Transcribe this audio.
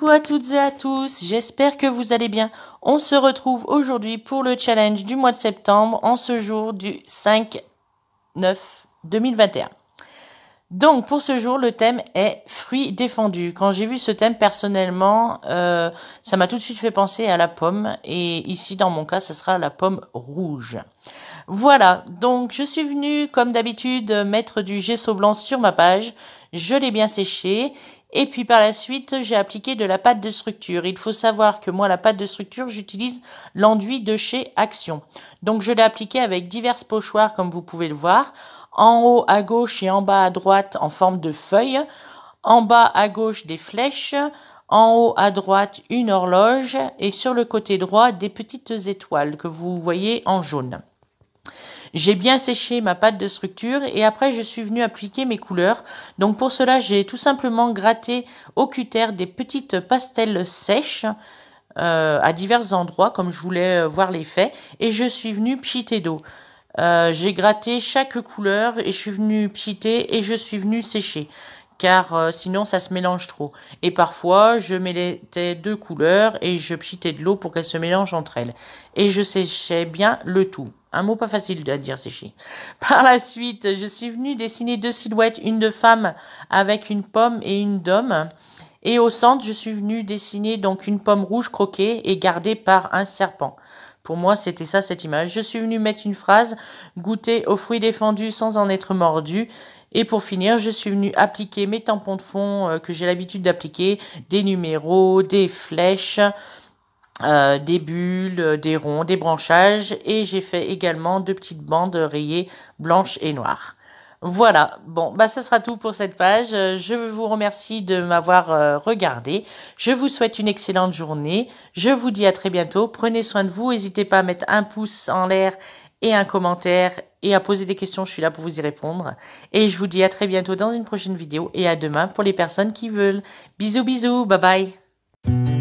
Coucou à toutes et à tous, j'espère que vous allez bien. On se retrouve aujourd'hui pour le challenge du mois de septembre en ce jour du 5-9 2021. Donc pour ce jour, le thème est fruits défendus. Quand j'ai vu ce thème personnellement, euh, ça m'a tout de suite fait penser à la pomme et ici dans mon cas, ce sera la pomme rouge. Voilà, donc je suis venue comme d'habitude mettre du gesso blanc sur ma page je l'ai bien séché et puis par la suite, j'ai appliqué de la pâte de structure. Il faut savoir que moi, la pâte de structure, j'utilise l'enduit de chez Action. Donc je l'ai appliqué avec diverses pochoirs, comme vous pouvez le voir, en haut à gauche et en bas à droite en forme de feuille, en bas à gauche des flèches, en haut à droite une horloge et sur le côté droit des petites étoiles que vous voyez en jaune. J'ai bien séché ma pâte de structure et après je suis venue appliquer mes couleurs. Donc pour cela, j'ai tout simplement gratté au cutter des petites pastels sèches. Euh, à divers endroits comme je voulais euh, voir l'effet et je suis venue pchiter d'eau. Euh, j'ai gratté chaque couleur et je suis venue pchiter et je suis venue sécher car sinon ça se mélange trop. Et parfois je mettais deux couleurs et je pchitais de l'eau pour qu'elles se mélangent entre elles. Et je séchais bien le tout. Un mot pas facile à dire chier. Par la suite, je suis venu dessiner deux silhouettes, une de femme avec une pomme et une d'homme. Et au centre, je suis venu dessiner donc une pomme rouge croquée et gardée par un serpent. Pour moi, c'était ça cette image. Je suis venue mettre une phrase, goûter aux fruits défendus sans en être mordu. Et pour finir, je suis venu appliquer mes tampons de fond euh, que j'ai l'habitude d'appliquer, des numéros, des flèches, euh, des bulles, euh, des ronds, des branchages et j'ai fait également deux petites bandes rayées blanches et noires. Voilà, bon, bah ça sera tout pour cette page. Euh, je vous remercie de m'avoir regardé. Je vous souhaite une excellente journée. Je vous dis à très bientôt. Prenez soin de vous. N'hésitez pas à mettre un pouce en l'air et un commentaire et à poser des questions. Je suis là pour vous y répondre. Et je vous dis à très bientôt dans une prochaine vidéo et à demain pour les personnes qui veulent. Bisous bisous, bye bye.